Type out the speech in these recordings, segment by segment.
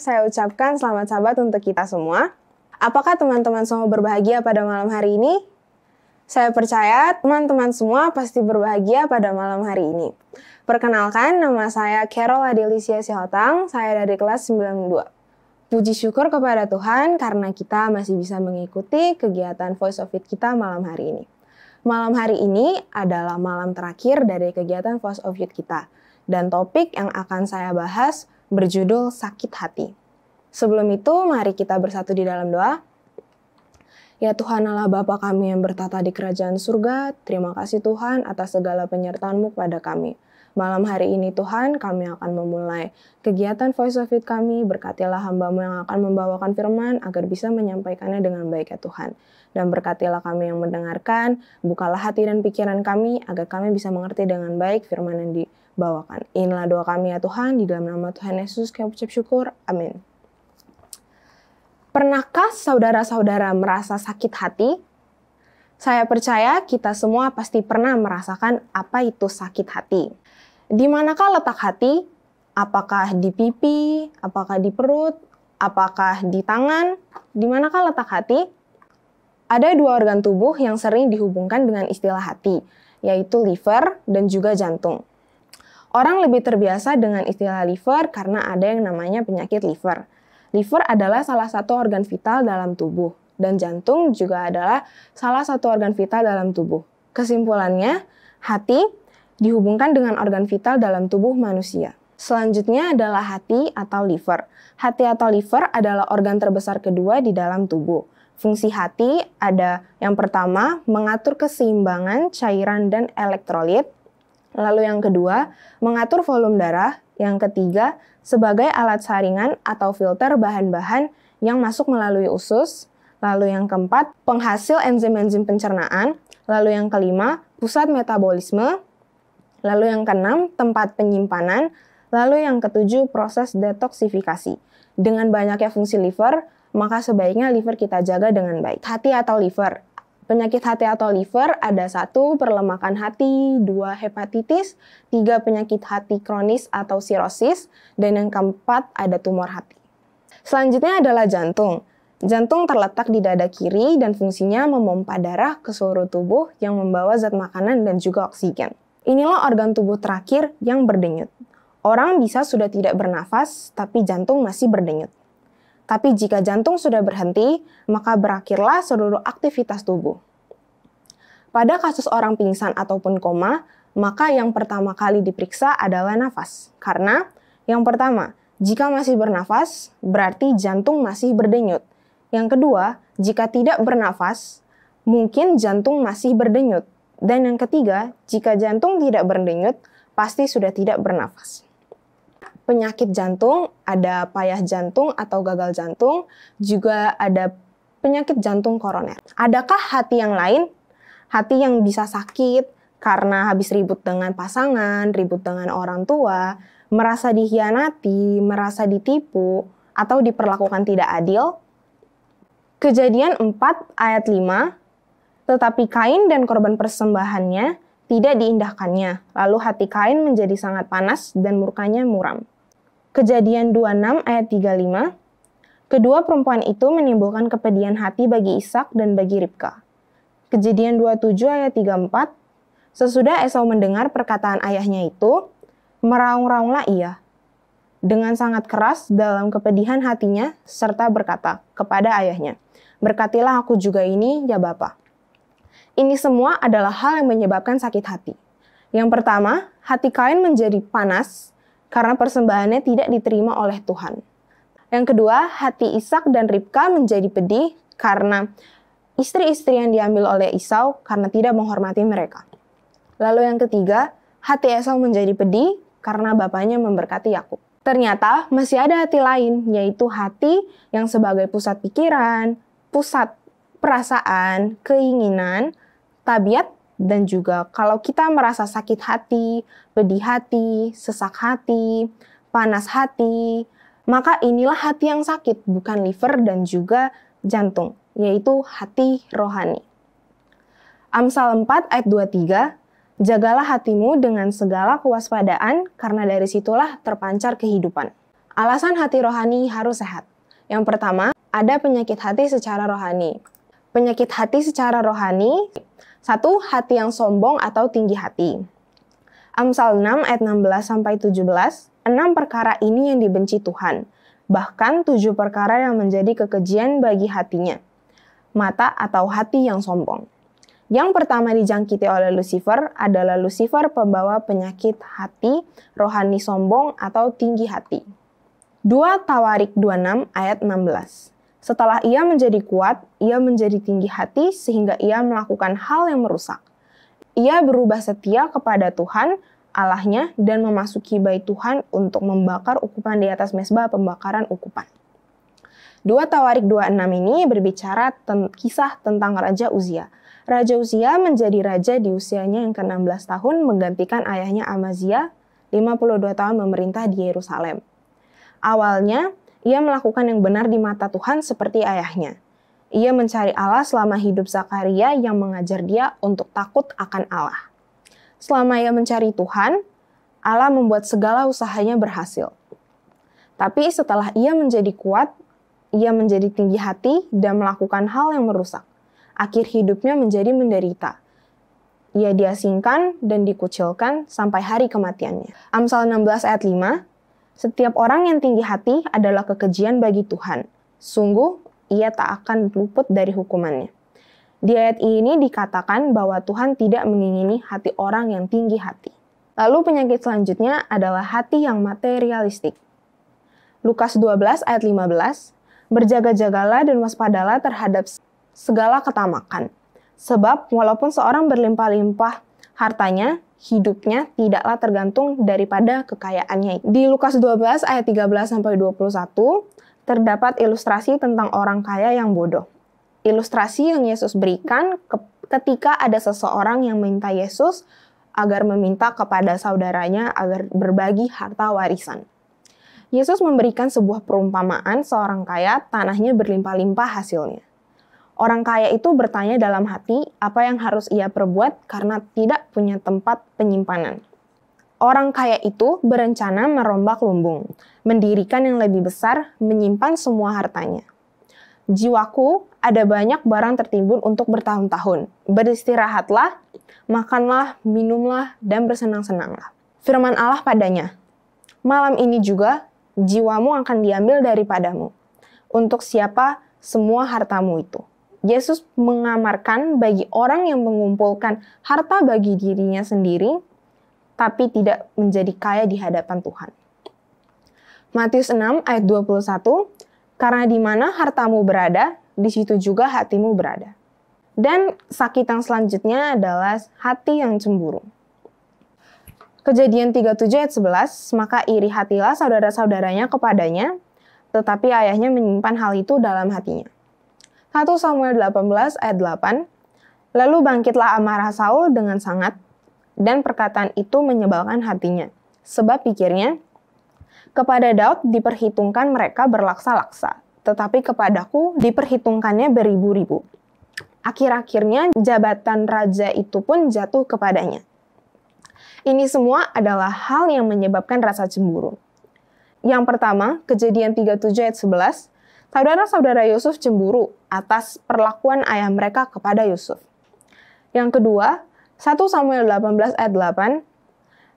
saya ucapkan selamat sabat untuk kita semua. Apakah teman-teman semua berbahagia pada malam hari ini? Saya percaya teman-teman semua pasti berbahagia pada malam hari ini. Perkenalkan, nama saya Carol Adelicia Sihotang, saya dari kelas 92. Puji syukur kepada Tuhan karena kita masih bisa mengikuti kegiatan Voice of It kita malam hari ini. Malam hari ini adalah malam terakhir dari kegiatan Voice of Youth kita. Dan topik yang akan saya bahas berjudul Sakit Hati. Sebelum itu, mari kita bersatu di dalam doa. Ya Tuhan Allah Bapa kami yang bertata di kerajaan surga, terima kasih Tuhan atas segala penyertaan-Mu kepada kami. Malam hari ini Tuhan, kami akan memulai kegiatan Voice of It kami. Berkatilah hambamu yang akan membawakan firman agar bisa menyampaikannya dengan baik ya Tuhan. Dan berkatilah kami yang mendengarkan, bukalah hati dan pikiran kami agar kami bisa mengerti dengan baik firman yang di bawakan. Inilah doa kami ya Tuhan, di dalam nama Tuhan Yesus kami ucap syukur. Amin. Pernahkah saudara-saudara merasa sakit hati? Saya percaya kita semua pasti pernah merasakan apa itu sakit hati. Di manakah letak hati? Apakah di pipi? Apakah di perut? Apakah di tangan? Di manakah letak hati? Ada dua organ tubuh yang sering dihubungkan dengan istilah hati, yaitu liver dan juga jantung. Orang lebih terbiasa dengan istilah liver karena ada yang namanya penyakit liver. Liver adalah salah satu organ vital dalam tubuh, dan jantung juga adalah salah satu organ vital dalam tubuh. Kesimpulannya, hati dihubungkan dengan organ vital dalam tubuh manusia. Selanjutnya adalah hati atau liver. Hati atau liver adalah organ terbesar kedua di dalam tubuh. Fungsi hati ada yang pertama, mengatur keseimbangan cairan dan elektrolit. Lalu yang kedua, mengatur volume darah. Yang ketiga, sebagai alat saringan atau filter bahan-bahan yang masuk melalui usus. Lalu yang keempat, penghasil enzim-enzim pencernaan. Lalu yang kelima, pusat metabolisme. Lalu yang keenam, tempat penyimpanan. Lalu yang ketujuh, proses detoksifikasi. Dengan banyaknya fungsi liver, maka sebaiknya liver kita jaga dengan baik. Hati atau liver, Penyakit hati atau liver ada satu perlemakan hati, dua hepatitis, tiga penyakit hati kronis atau sirosis, dan yang keempat ada tumor hati. Selanjutnya adalah jantung. Jantung terletak di dada kiri dan fungsinya memompa darah ke seluruh tubuh yang membawa zat makanan dan juga oksigen. Inilah organ tubuh terakhir yang berdenyut. Orang bisa sudah tidak bernafas, tapi jantung masih berdenyut. Tapi jika jantung sudah berhenti, maka berakhirlah seluruh aktivitas tubuh. Pada kasus orang pingsan ataupun koma, maka yang pertama kali diperiksa adalah nafas. Karena yang pertama, jika masih bernafas, berarti jantung masih berdenyut. Yang kedua, jika tidak bernafas, mungkin jantung masih berdenyut. Dan yang ketiga, jika jantung tidak berdenyut, pasti sudah tidak bernafas penyakit jantung, ada payah jantung atau gagal jantung, juga ada penyakit jantung koroner. Adakah hati yang lain? Hati yang bisa sakit karena habis ribut dengan pasangan, ribut dengan orang tua, merasa dikhianati, merasa ditipu, atau diperlakukan tidak adil? Kejadian 4 ayat 5, tetapi Kain dan korban persembahannya tidak diindahkannya, lalu hati Kain menjadi sangat panas dan murkanya muram. Kejadian 26 ayat 35, kedua perempuan itu menimbulkan kepedihan hati bagi Ishak dan bagi Ribka. Kejadian 27 ayat 34, sesudah Esau mendengar perkataan ayahnya itu, meraung-raunglah ia dengan sangat keras dalam kepedihan hatinya serta berkata kepada ayahnya, Berkatilah aku juga ini, ya Bapak. Ini semua adalah hal yang menyebabkan sakit hati. Yang pertama, hati kain menjadi panas karena persembahannya tidak diterima oleh Tuhan. Yang kedua, hati Ishak dan Ribka menjadi pedih karena istri-istri yang diambil oleh Esau karena tidak menghormati mereka. Lalu yang ketiga, hati Esau menjadi pedih karena bapaknya memberkati Yakub. Ternyata masih ada hati lain, yaitu hati yang sebagai pusat pikiran, pusat perasaan, keinginan, tabiat, dan juga kalau kita merasa sakit hati, pedih hati, sesak hati, panas hati, maka inilah hati yang sakit, bukan liver dan juga jantung, yaitu hati rohani. Amsal 4 ayat 23, Jagalah hatimu dengan segala kewaspadaan, karena dari situlah terpancar kehidupan. Alasan hati rohani harus sehat. Yang pertama, ada penyakit hati secara rohani. Penyakit hati secara rohani, satu hati yang sombong atau tinggi hati. Amsal 6 ayat 16 sampai 17, enam perkara ini yang dibenci Tuhan, bahkan tujuh perkara yang menjadi kekejian bagi hatinya. Mata atau hati yang sombong. Yang pertama dijangkiti oleh Lucifer adalah Lucifer pembawa penyakit hati, rohani sombong atau tinggi hati. 2 Tawarik 26 ayat 16. Setelah ia menjadi kuat, ia menjadi tinggi hati sehingga ia melakukan hal yang merusak. Ia berubah setia kepada Tuhan, Allahnya, dan memasuki bait Tuhan untuk membakar ukupan di atas mesbah pembakaran ukupan. Dua Tawarik 26 ini berbicara ten kisah tentang Raja Uzia. Raja Uzia menjadi raja di usianya yang ke-16 tahun menggantikan ayahnya Amazia, 52 tahun memerintah di Yerusalem. Awalnya, ia melakukan yang benar di mata Tuhan seperti ayahnya. Ia mencari Allah selama hidup Zakaria yang mengajar dia untuk takut akan Allah. Selama ia mencari Tuhan, Allah membuat segala usahanya berhasil. Tapi setelah ia menjadi kuat, ia menjadi tinggi hati dan melakukan hal yang merusak. Akhir hidupnya menjadi menderita ia diasingkan dan dikucilkan sampai hari kematiannya. Amsal 16 ayat 5, setiap orang yang tinggi hati adalah kekejian bagi Tuhan. Sungguh, ia tak akan luput dari hukumannya. Di ayat ini dikatakan bahwa Tuhan tidak mengingini hati orang yang tinggi hati. Lalu penyakit selanjutnya adalah hati yang materialistik. Lukas 12 ayat 15, berjaga-jagalah dan waspadalah terhadap segala ketamakan. Sebab walaupun seorang berlimpah-limpah hartanya, hidupnya tidaklah tergantung daripada kekayaannya. Di Lukas 12 ayat 13 sampai 21 terdapat ilustrasi tentang orang kaya yang bodoh. Ilustrasi yang Yesus berikan ketika ada seseorang yang minta Yesus agar meminta kepada saudaranya agar berbagi harta warisan. Yesus memberikan sebuah perumpamaan seorang kaya tanahnya berlimpah-limpah hasilnya. Orang kaya itu bertanya dalam hati apa yang harus ia perbuat karena tidak punya tempat penyimpanan. Orang kaya itu berencana merombak lumbung, mendirikan yang lebih besar, menyimpan semua hartanya. Jiwaku, ada banyak barang tertimbun untuk bertahun-tahun. Beristirahatlah, makanlah, minumlah, dan bersenang-senanglah. Firman Allah padanya, Malam ini juga jiwamu akan diambil daripadamu. Untuk siapa semua hartamu itu. Yesus mengamarkan bagi orang yang mengumpulkan harta bagi dirinya sendiri, tapi tidak menjadi kaya di hadapan Tuhan. Matius 6 ayat 21, karena di mana hartamu berada, di situ juga hatimu berada. Dan sakit yang selanjutnya adalah hati yang cemburu. Kejadian 37 ayat 11, maka iri hatilah saudara-saudaranya kepadanya, tetapi ayahnya menyimpan hal itu dalam hatinya. 1 Samuel 18 ayat 8, Lalu bangkitlah amarah Saul dengan sangat, dan perkataan itu menyebalkan hatinya. Sebab pikirnya, kepada Daud diperhitungkan mereka berlaksa-laksa, tetapi kepadaku diperhitungkannya beribu-ribu. Akhir-akhirnya jabatan raja itu pun jatuh kepadanya. Ini semua adalah hal yang menyebabkan rasa cemburu. Yang pertama, kejadian 37 ayat 11, Saudara-saudara Yusuf cemburu atas perlakuan ayah mereka kepada Yusuf. Yang kedua, 1 Samuel 18 ayat 8,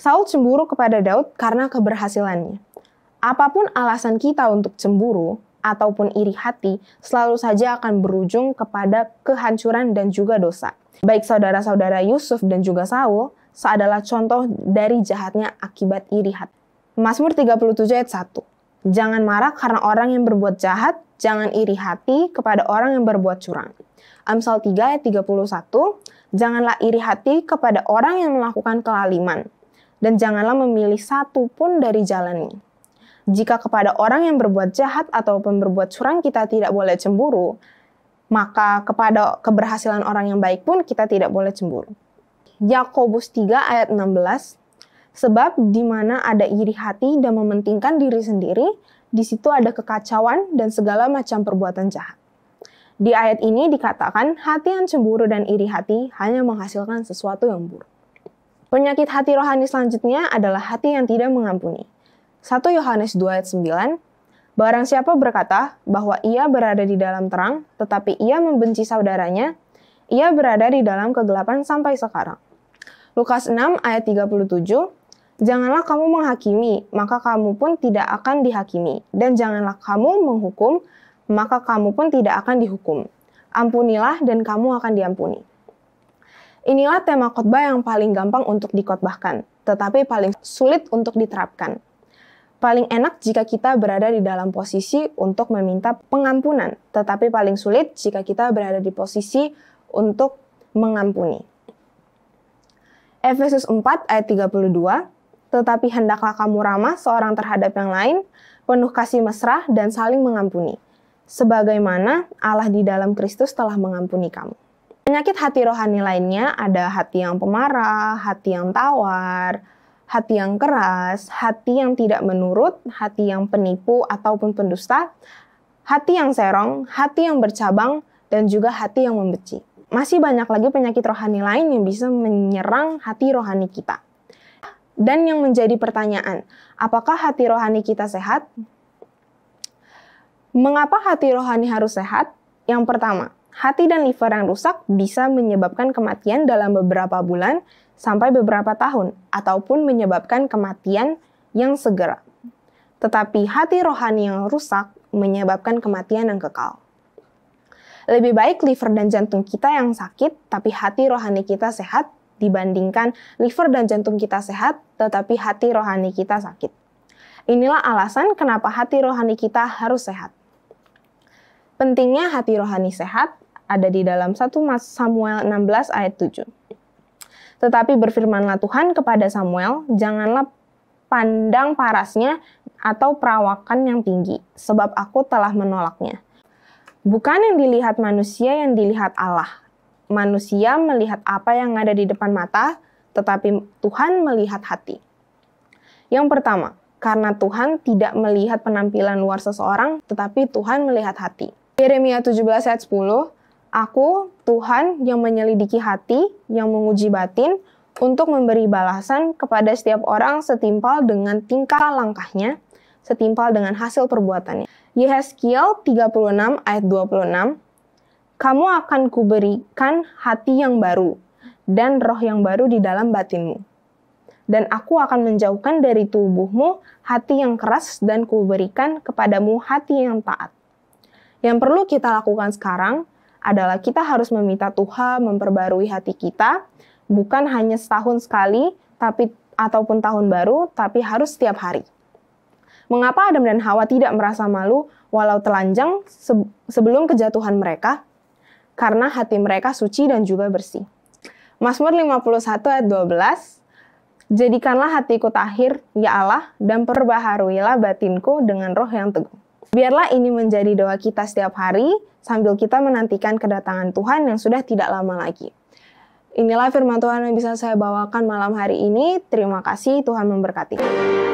Saul cemburu kepada Daud karena keberhasilannya. Apapun alasan kita untuk cemburu ataupun iri hati, selalu saja akan berujung kepada kehancuran dan juga dosa. Baik saudara-saudara Yusuf dan juga Saul, adalah contoh dari jahatnya akibat iri hati. Mazmur 37 ayat 1. Jangan marah karena orang yang berbuat jahat, jangan iri hati kepada orang yang berbuat curang. Amsal 3 ayat 31, janganlah iri hati kepada orang yang melakukan kelaliman, dan janganlah memilih satu pun dari jalannya. Jika kepada orang yang berbuat jahat ataupun berbuat curang kita tidak boleh cemburu, maka kepada keberhasilan orang yang baik pun kita tidak boleh cemburu. Yakobus 3 ayat 16 Sebab di mana ada iri hati dan mementingkan diri sendiri, di situ ada kekacauan dan segala macam perbuatan jahat. Di ayat ini dikatakan hati yang cemburu dan iri hati hanya menghasilkan sesuatu yang buruk. Penyakit hati rohani selanjutnya adalah hati yang tidak mengampuni. 1 Yohanes 2 ayat 9, Barang siapa berkata bahwa ia berada di dalam terang, tetapi ia membenci saudaranya, ia berada di dalam kegelapan sampai sekarang. Lukas 6 ayat 37, Janganlah kamu menghakimi, maka kamu pun tidak akan dihakimi. Dan janganlah kamu menghukum, maka kamu pun tidak akan dihukum. Ampunilah dan kamu akan diampuni. Inilah tema khotbah yang paling gampang untuk dikotbahkan, tetapi paling sulit untuk diterapkan. Paling enak jika kita berada di dalam posisi untuk meminta pengampunan, tetapi paling sulit jika kita berada di posisi untuk mengampuni. Efesus 4 ayat 32 tetapi hendaklah kamu ramah seorang terhadap yang lain, penuh kasih mesra dan saling mengampuni. Sebagaimana Allah di dalam Kristus telah mengampuni kamu. Penyakit hati rohani lainnya ada hati yang pemarah, hati yang tawar, hati yang keras, hati yang tidak menurut, hati yang penipu ataupun pendusta, hati yang serong, hati yang bercabang, dan juga hati yang membenci. Masih banyak lagi penyakit rohani lain yang bisa menyerang hati rohani kita. Dan yang menjadi pertanyaan, apakah hati rohani kita sehat? Mengapa hati rohani harus sehat? Yang pertama, hati dan liver yang rusak bisa menyebabkan kematian dalam beberapa bulan sampai beberapa tahun, ataupun menyebabkan kematian yang segera. Tetapi hati rohani yang rusak menyebabkan kematian yang kekal. Lebih baik liver dan jantung kita yang sakit, tapi hati rohani kita sehat dibandingkan liver dan jantung kita sehat, tetapi hati rohani kita sakit. Inilah alasan kenapa hati rohani kita harus sehat. Pentingnya hati rohani sehat ada di dalam 1 Samuel 16 ayat 7. Tetapi berfirmanlah Tuhan kepada Samuel, janganlah pandang parasnya atau perawakan yang tinggi, sebab aku telah menolaknya. Bukan yang dilihat manusia yang dilihat Allah, Manusia melihat apa yang ada di depan mata, tetapi Tuhan melihat hati. Yang pertama, karena Tuhan tidak melihat penampilan luar seseorang, tetapi Tuhan melihat hati. Yeremia 17 ayat 10, Aku, Tuhan yang menyelidiki hati, yang menguji batin, untuk memberi balasan kepada setiap orang setimpal dengan tingkah langkahnya, setimpal dengan hasil perbuatannya. Yehezkiel 36 ayat 26, kamu akan kuberikan hati yang baru dan roh yang baru di dalam batinmu. Dan aku akan menjauhkan dari tubuhmu hati yang keras dan kuberikan kepadamu hati yang taat. Yang perlu kita lakukan sekarang adalah kita harus meminta Tuhan memperbarui hati kita, bukan hanya setahun sekali, tapi ataupun tahun baru, tapi harus setiap hari. Mengapa Adam dan Hawa tidak merasa malu walau telanjang sebelum kejatuhan mereka? karena hati mereka suci dan juga bersih. Mazmur 51 ayat 12, Jadikanlah hatiku tahir, ya Allah, dan perbaharuilah batinku dengan roh yang teguh. Biarlah ini menjadi doa kita setiap hari, sambil kita menantikan kedatangan Tuhan yang sudah tidak lama lagi. Inilah firman Tuhan yang bisa saya bawakan malam hari ini. Terima kasih, Tuhan memberkati.